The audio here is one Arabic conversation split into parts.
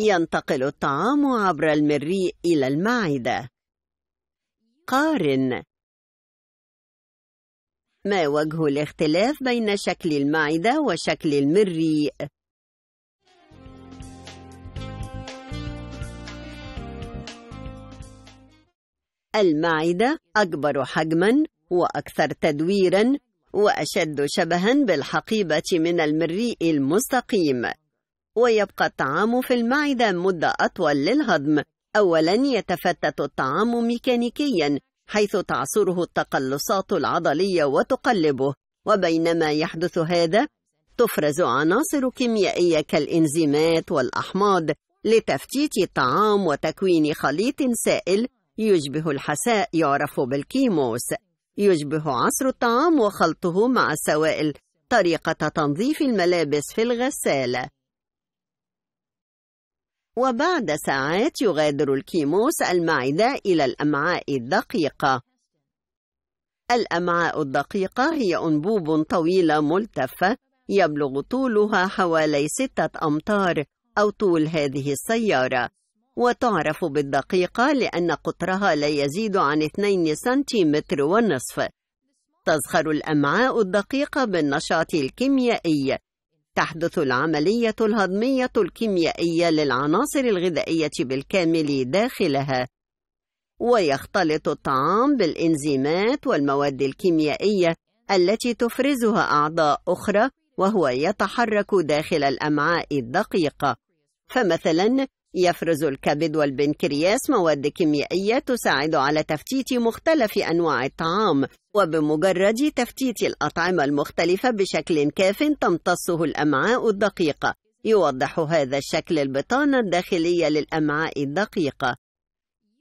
ينتقل الطعام عبر المريء إلى المعدة قارن ما وجه الاختلاف بين شكل المعدة وشكل المريء؟ المعدة أكبر حجماً وأكثر تدويراً وأشد شبهاً بالحقيبة من المريء المستقيم ويبقى الطعام في المعدة مدة أطول للهضم أولا يتفتت الطعام ميكانيكيا حيث تعصره التقلصات العضلية وتقلبه وبينما يحدث هذا تفرز عناصر كيميائية كالإنزيمات والأحماض لتفتيت الطعام وتكوين خليط سائل يشبه الحساء يعرف بالكيموس يشبه عصر الطعام وخلطه مع السوائل طريقة تنظيف الملابس في الغسالة وبعد ساعات يغادر الكيموس المعدة إلى الأمعاء الدقيقة الأمعاء الدقيقة هي أنبوب طويلة ملتفة يبلغ طولها حوالي ستة أمتار أو طول هذه السيارة وتعرف بالدقيقة لأن قطرها لا يزيد عن 2 سنتيمتر ونصف تزخر الأمعاء الدقيقة بالنشاط الكيميائي تحدث العملية الهضمية الكيميائية للعناصر الغذائية بالكامل داخلها ويختلط الطعام بالإنزيمات والمواد الكيميائية التي تفرزها أعضاء أخرى وهو يتحرك داخل الأمعاء الدقيقة فمثلا يفرز الكبد والبنكرياس مواد كيميائية تساعد على تفتيت مختلف أنواع الطعام وبمجرد تفتيت الأطعمة المختلفة بشكل كاف تمتصه الأمعاء الدقيقة يوضح هذا الشكل البطانة الداخلية للأمعاء الدقيقة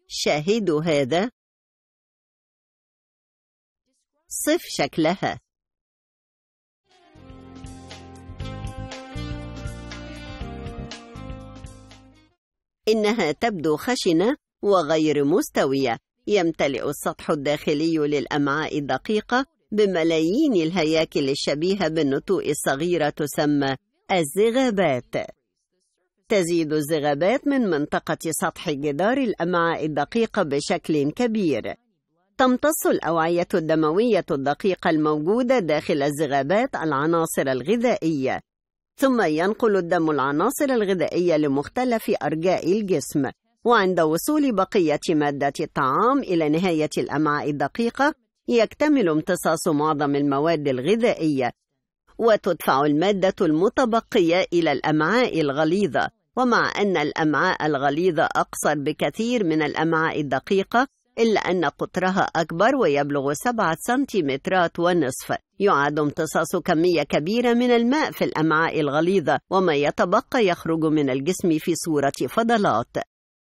شاهدوا هذا صف شكلها إنها تبدو خشنة وغير مستوية يمتلئ السطح الداخلي للأمعاء الدقيقة بملايين الهياكل الشبيهة بالنتوء الصغيرة تسمى الزغابات تزيد الزغابات من منطقة سطح جدار الأمعاء الدقيقة بشكل كبير تمتص الأوعية الدموية الدقيقة الموجودة داخل الزغابات العناصر الغذائية ثم ينقل الدم العناصر الغذائية لمختلف أرجاء الجسم وعند وصول بقية مادة الطعام إلى نهاية الأمعاء الدقيقة يكتمل امتصاص معظم المواد الغذائية وتدفع المادة المتبقية إلى الأمعاء الغليظة ومع أن الأمعاء الغليظة أقصر بكثير من الأمعاء الدقيقة إلا أن قطرها أكبر ويبلغ سبعة سنتيمترات ونصف يعاد امتصاص كمية كبيرة من الماء في الأمعاء الغليظة وما يتبقى يخرج من الجسم في صورة فضلات